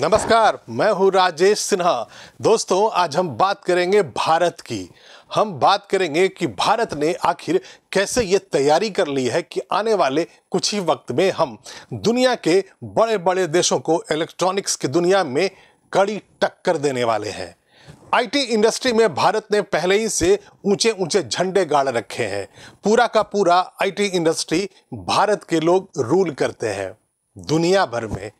नमस्कार मैं हूं राजेश सिन्हा दोस्तों आज हम बात करेंगे भारत की हम बात करेंगे कि भारत ने आखिर कैसे ये तैयारी कर ली है कि आने वाले कुछ ही वक्त में हम दुनिया के बड़े बड़े देशों को इलेक्ट्रॉनिक्स की दुनिया में कड़ी टक्कर देने वाले हैं आईटी इंडस्ट्री में भारत ने पहले ही से ऊंचे ऊंचे झंडे गाड़ रखे हैं पूरा का पूरा आईटी इंडस्ट्री भारत के लोग रूल करते हैं दुनिया भर में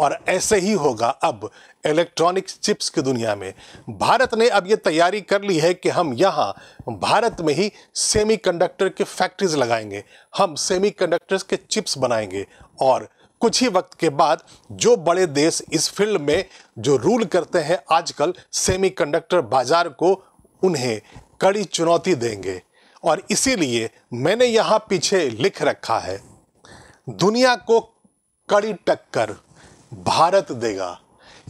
और ऐसे ही होगा अब इलेक्ट्रॉनिक चिप्स की दुनिया में भारत ने अब ये तैयारी कर ली है कि हम यहाँ भारत में ही सेमीकंडक्टर की फैक्ट्रीज लगाएंगे हम सेमीकंडक्टर्स के चिप्स बनाएंगे और कुछ ही वक्त के बाद जो बड़े देश इस फील्ड में जो रूल करते हैं आजकल सेमीकंडक्टर बाजार को उन्हें कड़ी चुनौती देंगे और इसीलिए मैंने यहाँ पीछे लिख रखा है दुनिया को कड़ी टक्कर भारत देगा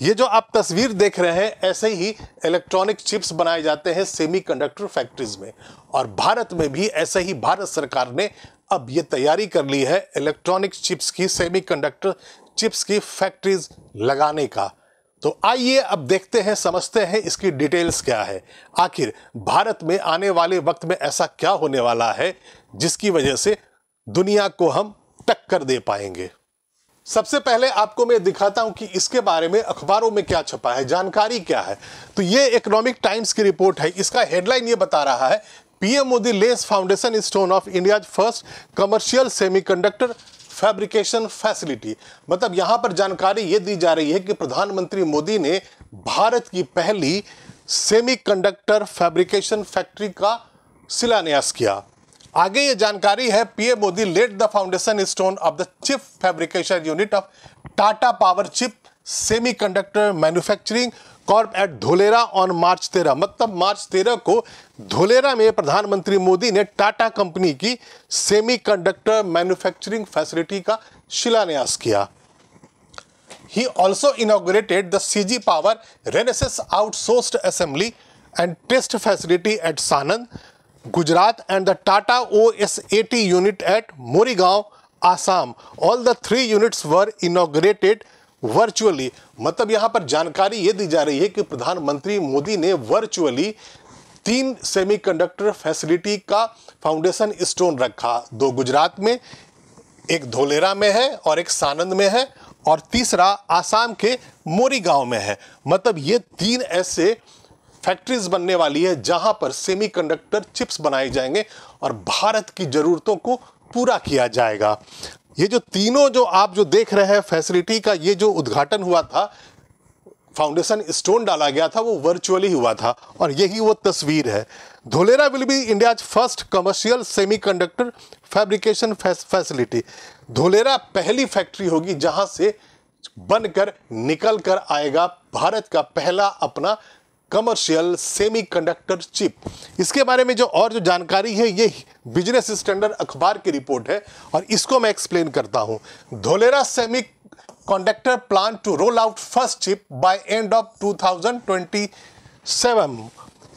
ये जो आप तस्वीर देख रहे हैं ऐसे ही इलेक्ट्रॉनिक चिप्स बनाए जाते हैं सेमीकंडक्टर फैक्ट्रीज में और भारत में भी ऐसे ही भारत सरकार ने अब ये तैयारी कर ली है इलेक्ट्रॉनिक चिप्स की सेमीकंडक्टर चिप्स की फैक्ट्रीज लगाने का तो आइए अब देखते हैं समझते हैं इसकी डिटेल्स क्या है आखिर भारत में आने वाले वक्त में ऐसा क्या होने वाला है जिसकी वजह से दुनिया को हम टक्कर दे पाएंगे सबसे पहले आपको मैं दिखाता हूं कि इसके बारे में अखबारों में क्या छपा है जानकारी क्या है तो ये इकोनॉमिक टाइम्स की रिपोर्ट है इसका हेडलाइन ये बता रहा है PM Modi lays foundation stone of India first commercial semiconductor fabrication facility मतलब यहां पर जानकारी ये दी जा रही है कि प्रधानमंत्री मोदी ने भारत की पहली सेमीकंडक्टर फैब्रिकेशन फैक्ट्री का शिलान्यास किया आगे ये जानकारी है PM Modi laid the foundation stone of the chip fabrication unit of Tata Powerchip semiconductor manufacturing corp at Dholera on March तेरह मतलब मार्च तेरह को धोलेरा में प्रधानमंत्री मोदी ने टाटा कंपनी की सेमीकंडक्टर मैन्युफैक्चरिंग फैसिलिटी का शिलान्यास किया he also inaugurated the C G power Renesas outsourced assembly and test facility at Sanand Gujarat the Tata O S A T unit at Morigaon Assam all the three units were inaugurated virtually मतलब यहाँ पर जानकारी ये दी जा रही है कि प्रधानमंत्री मोदी ने वर्चुअली तीन सेमीकंडक्टर फैसिलिटी का फाउंडेशन स्टोन रखा दो गुजरात में एक धोलेरा में है और एक सानंद में है और तीसरा आसाम के मोरी गांव में है मतलब ये तीन ऐसे फैक्ट्रीज बनने वाली है जहां पर सेमीकंडक्टर चिप्स बनाए जाएंगे और भारत की ज़रूरतों को पूरा किया जाएगा ये जो तीनों जो आप जो देख रहे हैं फैसिलिटी का ये जो उद्घाटन हुआ था फाउंडेशन स्टोन डाला गया था वो वर्चुअली हुआ था और यही वो तस्वीर है Dholera will be India's first commercial semiconductor fabrication facility Dholera पहली फैक्ट्री होगी जहां से बनकर निकल कर आएगा भारत का पहला अपना कमर्शियल सेमीकंडक्टर चिप इसके बारे में जो और जो जानकारी है ये बिजनेस स्टैंडर्ड अखबार की रिपोर्ट है और इसको मैं एक्सप्लेन करता हूँ Dholera semiconductor plan to roll out first chip by end of 2027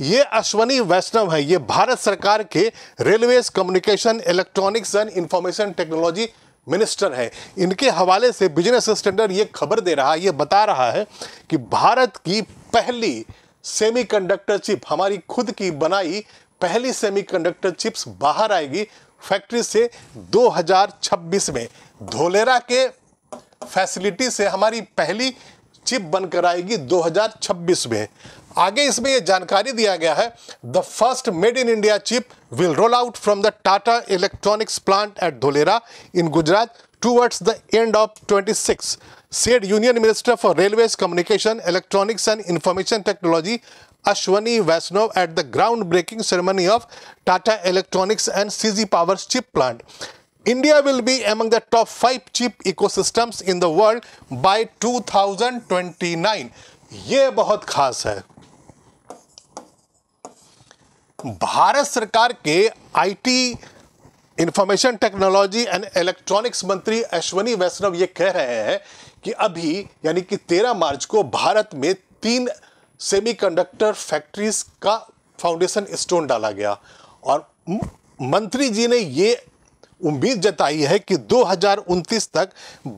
ये अश्वनी वैष्णव है ये भारत सरकार के railway communication electronics and information technology minister हैं इनके हवाले से बिजनेस स्टैंडर्ड ये खबर दे रहा है ये बता रहा है कि भारत की पहली सेमीकंडक्टर चिप हमारी खुद की बनाई पहली सेमीकंडक्टर चिप्स बाहर आएगी फैक्ट्री से 2026 में धोलेरा के फैसिलिटी से हमारी पहली चिप बनकर आएगी 2026 में आगे इसमें यह जानकारी दिया गया है the first made in India chip will roll out from the Tata electronics plant at Dholera in Gujarat towards the end of 26 said union minister for railway communication electronics and information technology Ashwini Vaishnaw at the ground breaking ceremony of Tata electronics and CG power chip plant India will be among the top five chip ecosystems in the world by 2029 ये बहुत खास है भारत सरकार के I T information technology and electronics मंत्री अश्वनी वैष्णव ये कह रहे हैं कि अभी यानी कि 13 मार्च को भारत में तीन सेमीकंडक्टर फैक्ट्रीज का फाउंडेशन स्टोन डाला गया और मंत्री जी ने ये उम्मीद जताई है कि 2029 तक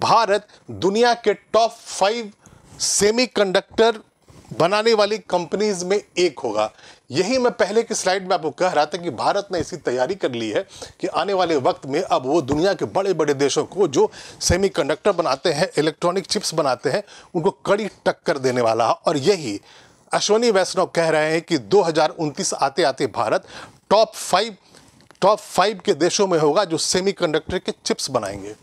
भारत दुनिया के टॉप फाइव सेमीकंडक्टर बनाने वाली कंपनीज में एक होगा यही मैं पहले की स्लाइड में आपको कह रहा था कि भारत ने ऐसी तैयारी कर ली है कि आने वाले वक्त में अब वो दुनिया के बड़े बड़े देशों को जो सेमीकंडक्टर बनाते हैं इलेक्ट्रॉनिक चिप्स बनाते हैं उनको कड़ी टक्कर देने वाला है और यही अश्वनी वैष्णव कह रहे हैं कि दो आते आते Bharat top five top five के देशों में होगा जो सेमीकंडक्टर के चिप्स बनाएंगे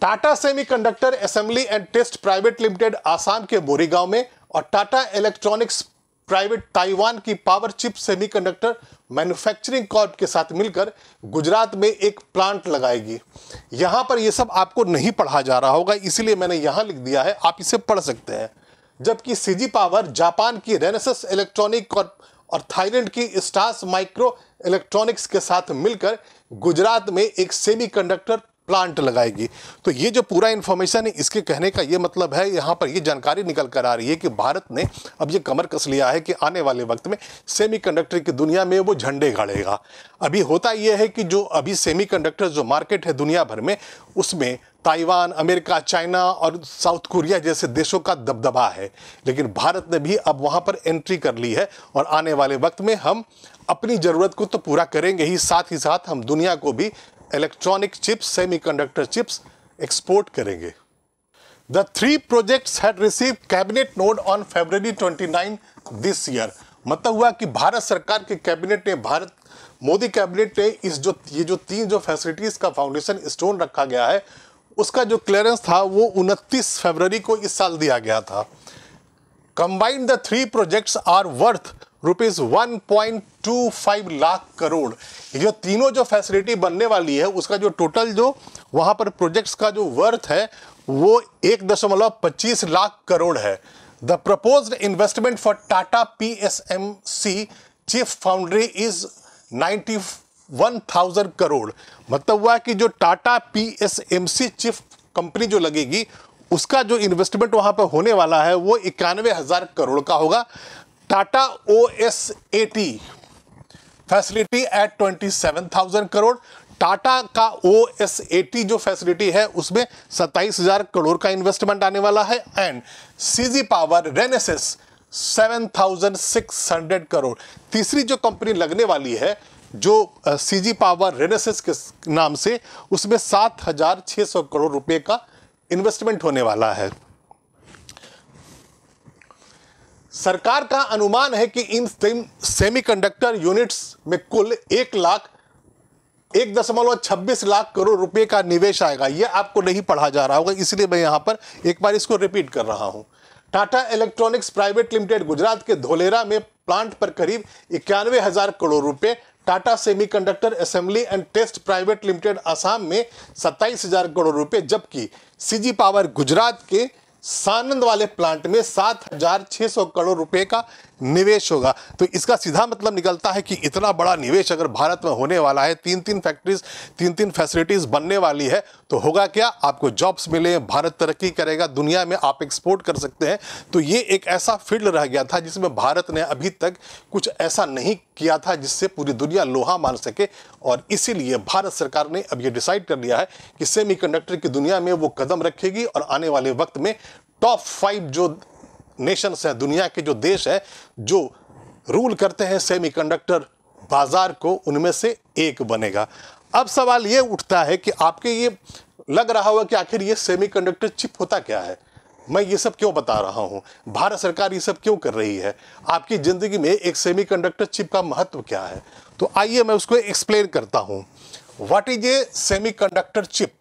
Tata semiconductor assembly and test private limited Assam के बोरीगांव में और टाटा इलेक्ट्रॉनिक्स प्राइवेट ताइवान की Powerchip semiconductor manufacturing corp के साथ मिलकर गुजरात में एक प्लांट लगाएगी यहाँ पर ये सब आपको नहीं पढ़ा जा रहा होगा इसीलिए मैंने यहाँ लिख दिया है आप इसे पढ़ सकते हैं जबकि सीजी पावर जापान की रेनेसस इलेक्ट्रॉनिक कॉर्प और थाईलैंड की स्टार्स माइक्रो इलेक्ट्रॉनिक्स के साथ मिलकर गुजरात में एक सेमीकंडक्टर प्लांट लगाएगी तो ये जो पूरा इन्फॉर्मेशन है इसके कहने का ये मतलब है यहाँ पर ये जानकारी निकल कर आ रही है कि भारत ने अब ये कमर कस लिया है कि आने वाले वक्त में सेमीकंडक्टर की दुनिया में वो झंडे गाड़ेगा अभी होता यह है कि जो अभी सेमीकंडक्टर जो मार्केट है दुनिया भर में उसमें ताइवान अमेरिका चाइना और साउथ कोरिया जैसे देशों का दबदबा है लेकिन भारत ने भी अब वहाँ पर एंट्री कर ली है और आने वाले वक्त में हम अपनी ज़रूरत को तो पूरा करेंगे ही साथ ही साथ हम दुनिया को भी electronic chips semiconductor chips export करेंगे. The three projects had received cabinet nod on February 29 this year मतलब हुआ कि भारत सरकार के कैबिनेट ने भारत मोदी कैबिनेट ने इस जो ये जो तीन जो फैसिलिटीज़ का फाउंडेशन स्टोन रखा गया है उसका जो क्लियरेंस था वो उनतीस फरवरी को इस साल दिया गया था combined the three projects are worth rupees one point two five lakh crore ये तीनों जो फैसिलिटी बनने वाली है उसका जो टोटल जो वहाँ पर प्रोजेक्ट्स का जो वर्थ है वो एक दशमलव पच्चीस लाख करोड़ है the propose investment for Tata P S M C chip foundry is ninety one thousand crore मतलब हुआ कि जो Tata P S M C chip company जो लगेगी उसका जो इन्वेस्टमेंट वहाँ पर होने वाला है वो इक्यानवे हज़ार करोड़ का होगा Tata O S A T facility at twenty seven thousand crore Tata का ओ एस ए टी जो फैसिलिटी है उसमें सत्ताईस हजार करोड़ का इन्वेस्टमेंट आने वाला है and C G power Renesas seven thousand six hundred crore तीसरी जो कंपनी लगने वाली है जो सी जी पावर रेनेसिस के नाम से उसमें सात हजार छः सौ करोड़ रुपए का इन्वेस्टमेंट होने वाला है सरकार का अनुमान है कि इन सेमीकंडक्टर यूनिट्स में कुल एक लाख एक दशमलव छब्बीस लाख करोड़ रुपए का निवेश आएगा यह आपको नहीं पढ़ा जा रहा होगा इसलिए मैं यहाँ पर एक बार इसको रिपीट कर रहा हूँ Tata electronics private limited Gujarat के धोलेरा में प्लांट पर करीब इक्यानवे हजार करोड़ रुपए Tata semiconductor assembly and test private limited Assam में सत्ताईस हजार करोड़ रुपए जबकि सीजी पावर गुजरात के सानंद वाले प्लांट में सात हजार छह सौ करोड़ रुपए का निवेश होगा तो इसका सीधा मतलब निकलता है कि इतना बड़ा निवेश अगर भारत में होने वाला है तीन तीन फैक्ट्रीज तीन तीन फैसिलिटीज बनने वाली है तो होगा क्या आपको जॉब्स मिले भारत तरक्की करेगा दुनिया में आप एक्सपोर्ट कर सकते हैं तो ये एक ऐसा फील्ड रह गया था जिसमें भारत ने अभी तक कुछ ऐसा नहीं किया था जिससे पूरी दुनिया लोहा मान सके और इसीलिए भारत सरकार ने अब ये डिसाइड कर लिया है कि सेमीकंडक्टर की दुनिया में वो कदम रखेगी और आने वाले वक्त में टॉप फाइव जो नेशंस हैं दुनिया के जो देश हैं जो रूल करते हैं सेमीकंडक्टर बाज़ार को उनमें से एक बनेगा अब सवाल ये उठता है कि आपके ये लग रहा होगा कि आखिर ये सेमीकंडक्टर चिप होता क्या है मैं ये सब क्यों बता रहा हूँ भारत सरकार ये सब क्यों कर रही है आपकी ज़िंदगी में एक सेमीकंडक्टर चिप का महत्व क्या है तो आइए मैं उसको एक्सप्लेन करता हूँ what is a semiconductor chip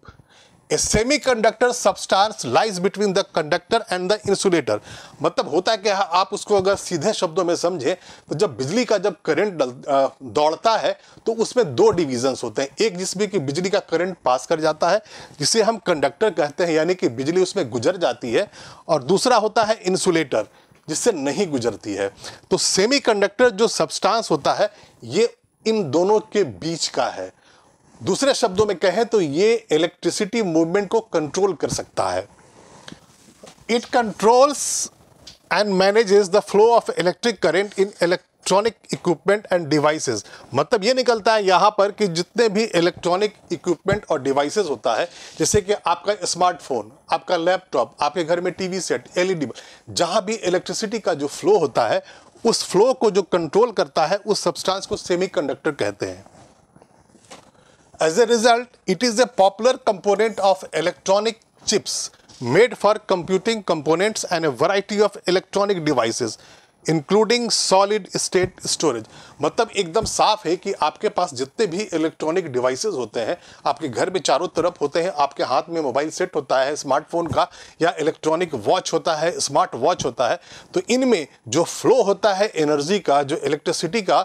a conductor substance lies between the conductor and the insulator मतलब होता क्या कि आप उसको अगर सीधे शब्दों में समझें तो जब बिजली का जब करंट दौड़ता है तो उसमें दो डिविजन्स होते हैं एक जिसमें कि बिजली का करंट पास कर जाता है जिसे हम कंडक्टर कहते हैं यानी कि बिजली उसमें गुजर जाती है और दूसरा होता है इंसुलेटर जिससे नहीं गुजरती है तो सेमी जो सबस्टांस होता है ये इन दोनों के बीच का है दूसरे शब्दों में कहें तो ये इलेक्ट्रिसिटी मूवमेंट को कंट्रोल कर सकता है it controls and manages the flow of electric current in electronic equipment and devices मतलब ये निकलता है यहाँ पर कि जितने भी इलेक्ट्रॉनिक इक्विपमेंट और डिवाइसेस होता है जैसे कि आपका स्मार्टफोन आपका लैपटॉप आपके घर में टीवी सेट एलईडी जहाँ भी इलेक्ट्रिसिटी का जो फ्लो होता है उस फ्लो को जो कंट्रोल करता है उस सब्सटेंस को सेमीकंडक्टर कहते हैं As a result, it is a popular component of electronic chips made for computing components and a variety of electronic devices including solid state storage मतलब एकदम साफ है कि आपके पास जितने भी इलेक्ट्रॉनिक डिवाइसेस होते हैं आपके घर में चारों तरफ होते हैं आपके हाथ में मोबाइल सेट होता है स्मार्टफोन का या इलेक्ट्रॉनिक वॉच होता है स्मार्ट वॉच होता है तो इनमें जो फ्लो होता है एनर्जी का जो इलेक्ट्रिसिटी का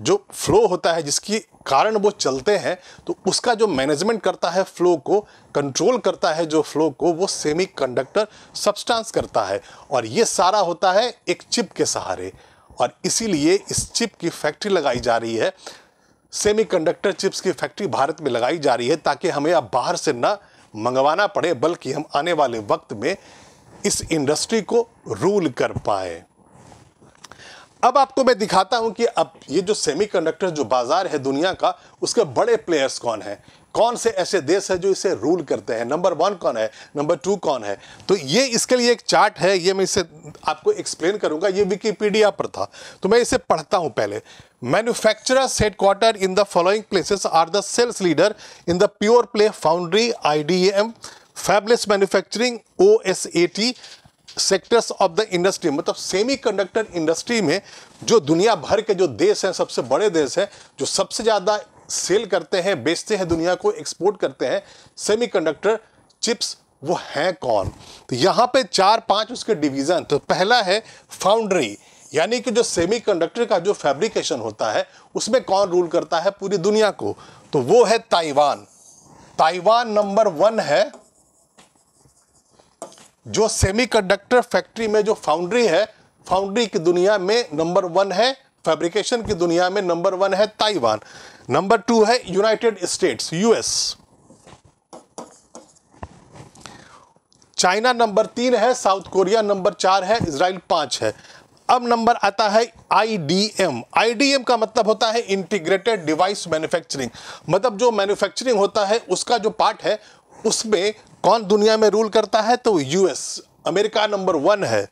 जो फ्लो होता है जिसकी कारण वो चलते हैं तो उसका जो मैनेजमेंट करता है फ्लो को कंट्रोल करता है जो फ्लो को वो सेमी कंडक्टर सब्सटेंस करता है और ये सारा होता है एक चिप के सहारे और इसीलिए इस चिप की फैक्ट्री लगाई जा रही है सेमीकंडक्टर चिप्स की फैक्ट्री भारत में लगाई जा रही है ताकि हमें अब बाहर से ना मंगवाना पड़े बल्कि हम आने वाले वक्त में इस इंडस्ट्री को रूल कर पाए अब आपको मैं दिखाता हूं कि अब ये जो सेमीकंडक्टर जो बाजार है दुनिया का उसके बड़े प्लेयर्स कौन हैं कौन से ऐसे देश हैं जो इसे रूल करते हैं नंबर वन कौन है नंबर टू कौन है तो ये इसके लिए एक चार्ट है ये मैं इसे आपको एक्सप्लेन करूंगा ये विकीपीडिया पर था तो मैं इसे पढ़ता हूं पहले manufacturers headquarter in the following places are the sales leader in the pure play foundry I D M fabless manufacturing O S A T sectors of the industry मतलब सेमीकंडक्टर इंडस्ट्री में जो दुनिया भर के जो देश हैं सबसे बड़े देश हैं जो सबसे ज़्यादा सेल करते हैं बेचते हैं दुनिया को एक्सपोर्ट करते हैं सेमीकंडक्टर चिप्स वो हैं कौन तो यहाँ पे चार पांच उसके डिवीज़न तो पहला है फाउंड्री यानी कि जो सेमीकंडक्टर का जो फैब्रिकेशन होता है उसमें कौन रूल करता है पूरी दुनिया को तो वो है ताइवान ताइवान नंबर वन है जो सेमीकंडक्टर फैक्ट्री में जो फाउंड्री है फाउंड्री की दुनिया में नंबर वन है फैब्रिकेशन की दुनिया में नंबर वन है ताइवान नंबर टू है United States US China number तीन है साउथ कोरिया नंबर चार है इसराइल पांच है अब नंबर आता है आईडीएम आईडीएम का मतलब होता है इंटीग्रेटेड डिवाइस मैन्युफैक्चरिंग मतलब जो मैन्युफैक्चरिंग होता है उसका जो पार्ट है उसमें कौन दुनिया में रूल करता है तो यूएस अमेरिका नंबर वन है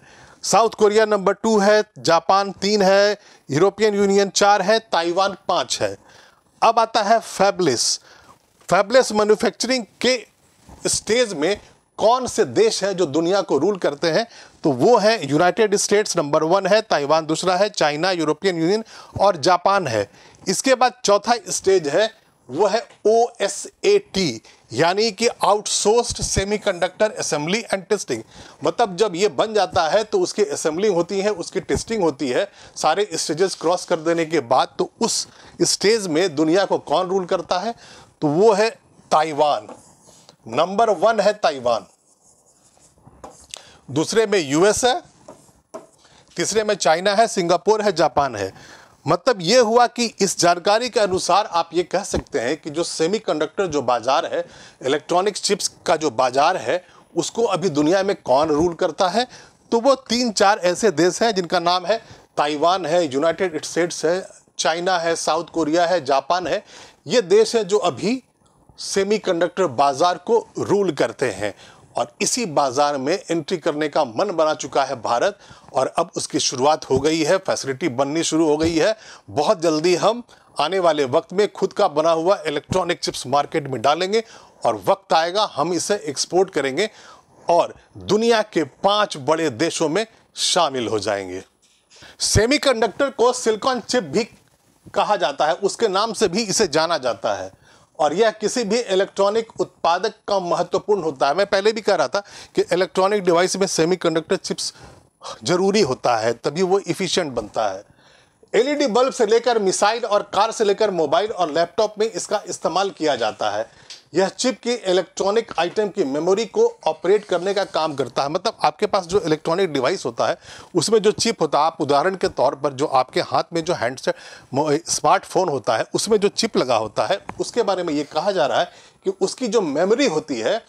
साउथ कोरिया नंबर टू है जापान तीन है यूरोपियन यूनियन चार है ताइवान पाँच है अब आता है फैबलेस फैबलेस मैन्युफैक्चरिंग के स्टेज में कौन से देश हैं जो दुनिया को रूल करते हैं तो वो है यूनाइटेड स्टेट्स नंबर वन है ताइवान दूसरा है चाइना यूरोपियन यूनियन और जापान है इसके बाद चौथा स्टेज है वो है ओ एस ए टी यानी कि outsourced semiconductor assembly and testing मतलब जब ये बन जाता है तो उसकी असेंबलिंग होती है उसकी टेस्टिंग होती है सारे स्टेजेस क्रॉस कर देने के बाद तो उस स्टेज में दुनिया को कौन रूल करता है तो वो है ताइवान नंबर वन है ताइवान दूसरे में यूएस है तीसरे में चाइना है सिंगापुर है जापान है मतलब ये हुआ कि इस जानकारी के अनुसार आप ये कह सकते हैं कि जो सेमीकंडक्टर जो बाज़ार है इलेक्ट्रॉनिक चिप्स का जो बाज़ार है उसको अभी दुनिया में कौन रूल करता है तो वो तीन चार ऐसे देश हैं जिनका नाम है ताइवान है यूनाइटेड स्टेट्स है चाइना है साउथ कोरिया है जापान है ये देश है जो अभी सेमीकंडक्टर बाज़ार को रूल करते हैं और इसी बाज़ार में एंट्री करने का मन बना चुका है भारत और अब उसकी शुरुआत हो गई है फैसिलिटी बननी शुरू हो गई है बहुत जल्दी हम आने वाले वक्त में खुद का बना हुआ इलेक्ट्रॉनिक चिप्स मार्केट में डालेंगे और वक्त आएगा हम इसे एक्सपोर्ट करेंगे और दुनिया के पांच बड़े देशों में शामिल हो जाएंगे सेमीकंडक्टर को सिलिकॉन चिप भी कहा जाता है उसके नाम से भी इसे जाना जाता है और यह किसी भी इलेक्ट्रॉनिक उत्पादक का महत्वपूर्ण होता है मैं पहले भी कह रहा था कि इलेक्ट्रॉनिक डिवाइस में सेमीकंडक्टर चिप्स जरूरी होता है तभी वो इफ़िशियंट बनता है एलईडी बल्ब से लेकर मिसाइल और कार से लेकर मोबाइल और लैपटॉप में इसका इस्तेमाल किया जाता है यह चिप की इलेक्ट्रॉनिक आइटम की मेमोरी को ऑपरेट करने का काम करता है मतलब आपके पास जो इलेक्ट्रॉनिक डिवाइस होता है उसमें जो चिप होता है आप उदाहरण के तौर पर जो आपके हाथ में जो हैंडसेट स्मार्टफोन होता है उसमें जो चिप लगा होता है उसके बारे में ये कहा जा रहा है कि उसकी जो मेमोरी होती है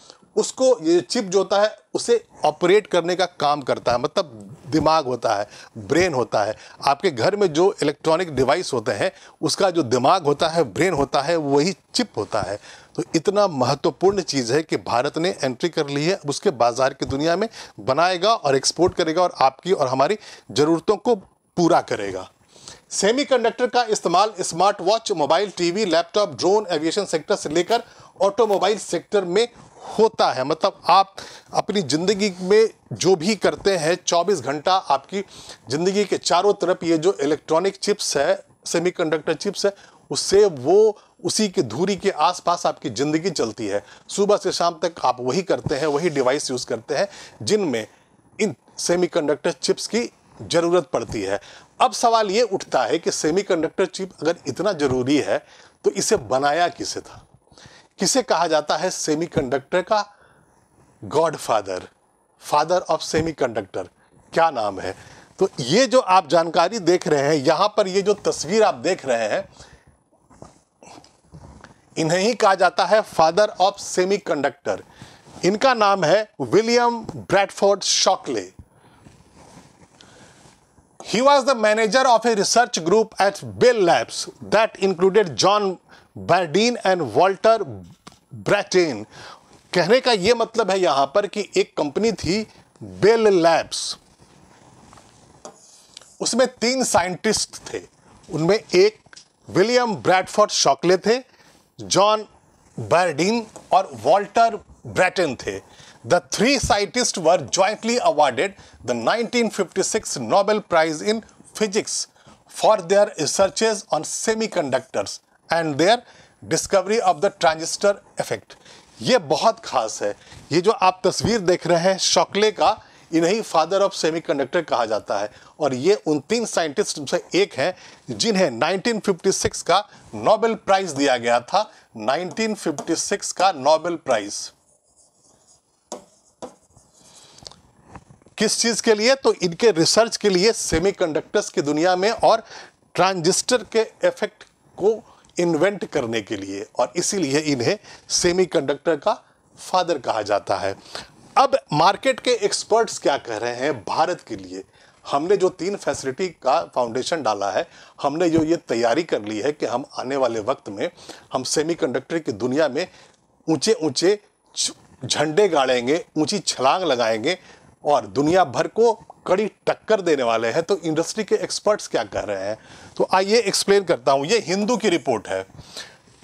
उसको ये चिप जो होता है उसे ऑपरेट करने का काम करता है मतलब दिमाग होता है ब्रेन होता है आपके घर में जो इलेक्ट्रॉनिक डिवाइस होते हैं उसका जो दिमाग होता है ब्रेन होता है वही चिप होता है तो इतना महत्वपूर्ण चीज़ है कि भारत ने एंट्री कर ली है अब उसके बाज़ार की दुनिया में बनाएगा और एक्सपोर्ट करेगा और आपकी और हमारी ज़रूरतों को पूरा करेगा सेमीकंडक्टर का इस्तेमाल smart watch mobile TV laptop drone aviation sector से लेकर ऑटोमोबाइल सेक्टर में होता है मतलब आप अपनी ज़िंदगी में जो भी करते हैं 24 घंटा आपकी ज़िंदगी के चारों तरफ ये जो इलेक्ट्रॉनिक चिप्स है सेमीकंडक्टर चिप्स है उससे वो उसी की धूरी के आसपास आपकी ज़िंदगी चलती है सुबह से शाम तक आप वही करते हैं वही डिवाइस यूज़ करते हैं जिनमें इन सेमीकंडक्टर चिप्स की ज़रूरत पड़ती है अब सवाल ये उठता है कि सेमीकंडक्टर चिप अगर इतना ज़रूरी है तो इसे बनाया किसे था किसे कहा जाता है सेमीकंडक्टर का गॉडफादर फादर ऑफ सेमीकंडक्टर क्या नाम है तो ये जो आप जानकारी देख रहे हैं यहाँ पर ये जो तस्वीर आप देख रहे हैं इन्हें ही कहा जाता है फादर ऑफ सेमीकंडक्टर इनका नाम है William Bradford Shockley he was the manager of a research group at Bell Labs that included John Bardeen and Walter Brattain कहने का यह मतलब है यहां पर कि एक कंपनी थी बेल लैब्स उसमें तीन साइंटिस्ट थे उनमें एक विलियम ब्रैडफोर्ड शॉकले थे जॉन बर्डिन और वॉल्टर ब्रैटन थे the three scientists were jointly awarded the 1956 Nobel prize in physics for their researches on semiconductors and their discovery of the transistor effect ये बहुत खास है ये जो आप तस्वीर देख रहे हैं शॉकले का इन्हें फादर ऑफ सेमीकंडक्टर कहा जाता है और ये उन तीन साइंटिस्ट से एक हैं जिन्हें 1956 का नोबेल प्राइज दिया गया था 1956 का नोबेल प्राइज किस चीज के लिए तो इनके रिसर्च के लिए सेमीकंडक्टर्स की दुनिया में और ट्रांजिस्टर के इफेक्ट को इन्वेंट करने के लिए और इसीलिए इन्हें सेमीकंडक्टर का फादर कहा जाता है अब मार्केट के एक्सपर्ट्स क्या कह रहे हैं भारत के लिए हमने जो तीन फैसिलिटी का फाउंडेशन डाला है हमने जो ये तैयारी कर ली है कि हम आने वाले वक्त में हम सेमीकंडक्टर की दुनिया में ऊंचे ऊंचे झंडे गाड़ेंगे ऊंची छलांग लगाएंगे और दुनिया भर को कड़ी टक्कर देने वाले हैं तो इंडस्ट्री के एक्सपर्ट्स क्या कह रहे हैं तो आइए एक्सप्लेन करता हूँ ये हिंदू की रिपोर्ट है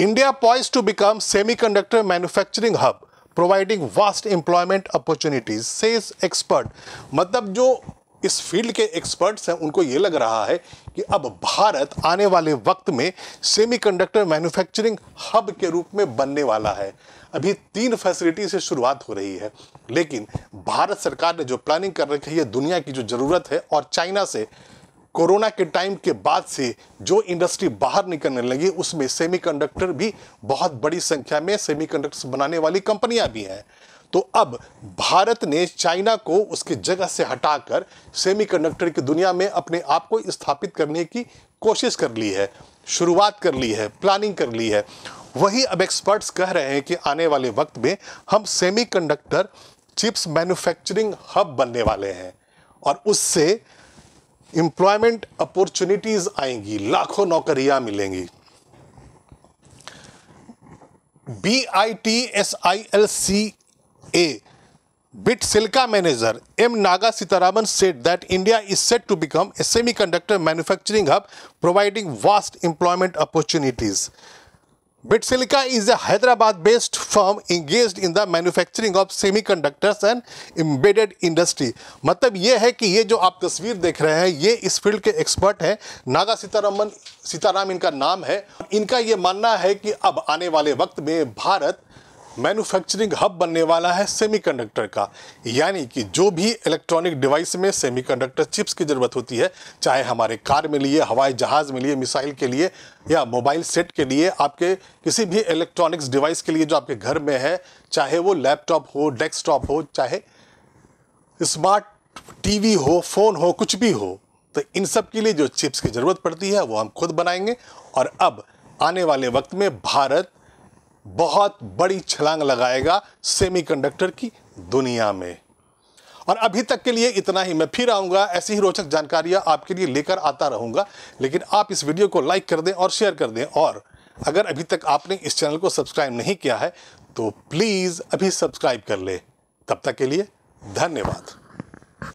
India poised to become semiconductor manufacturing hub providing vast employment opportunities says expert मतलब जो इस फील्ड के एक्सपर्ट्स हैं उनको ये लग रहा है कि अब भारत आने वाले वक्त में सेमीकंडक्टर मैन्युफैक्चरिंग हब के रूप में बनने वाला है अभी तीन फैसिलिटी से शुरुआत हो रही है लेकिन भारत सरकार ने जो प्लानिंग कर रखी है दुनिया की जो ज़रूरत है और चाइना से कोरोना के टाइम के बाद से जो इंडस्ट्री बाहर निकलने लगी उसमें सेमीकंडक्टर भी बहुत बड़ी संख्या में सेमीकंडक्टर्स बनाने वाली कंपनियां भी हैं तो अब भारत ने चाइना को उसकी जगह से हटाकर सेमीकंडक्टर की दुनिया में अपने आप को स्थापित करने की कोशिश कर ली है शुरुआत कर ली है प्लानिंग कर ली है वही अब एक्सपर्ट्स कह रहे हैं कि आने वाले वक्त में हम सेमीकंडक्टर चिप्स मैन्युफैक्चरिंग हब बनने वाले हैं और उससे इंप्लॉयमेंट अपॉर्चुनिटीज आएंगी लाखों नौकरियां मिलेंगी B I T S I L C A Bitsilica manager M Naga Sitaraman said that India is set to become a semiconductor manufacturing hub providing vast employment opportunities Bitsilica is a Hyderabad-based firm engaged in the manufacturing of semiconductors and embedded industry. मतलब ये है कि ये जो आप तस्वीर देख रहे हैं ये इस फील्ड के एक्सपर्ट हैं नागा सीतारामन सीताराम इनका नाम है इनका ये मानना है कि अब आने वाले वक्त में भारत मैन्युफैक्चरिंग हब बनने वाला है सेमीकंडक्टर का यानी कि जो भी इलेक्ट्रॉनिक डिवाइस में सेमीकंडक्टर चिप्स की ज़रूरत होती है चाहे हमारे कार में लिए हवाई जहाज़ में लिए मिसाइल के लिए या मोबाइल सेट के लिए आपके किसी भी इलेक्ट्रॉनिक्स डिवाइस के लिए जो आपके घर में है चाहे वो लैपटॉप हो डेस्कटॉप हो चाहे स्मार्ट टीवी हो फ़ोन हो कुछ भी हो तो इन सब के लिए जो चिप्स की ज़रूरत पड़ती है वो हम खुद बनाएंगे और अब आने वाले वक्त में भारत बहुत बड़ी छलांग लगाएगा सेमीकंडक्टर की दुनिया में और अभी तक के लिए इतना ही मैं फिर आऊँगा ऐसी ही रोचक जानकारियाँ आपके लिए लेकर आता रहूँगा लेकिन आप इस वीडियो को लाइक कर दें और शेयर कर दें और अगर अभी तक आपने इस चैनल को सब्सक्राइब नहीं किया है तो प्लीज़ अभी सब्सक्राइब कर ले तब तक के लिए धन्यवाद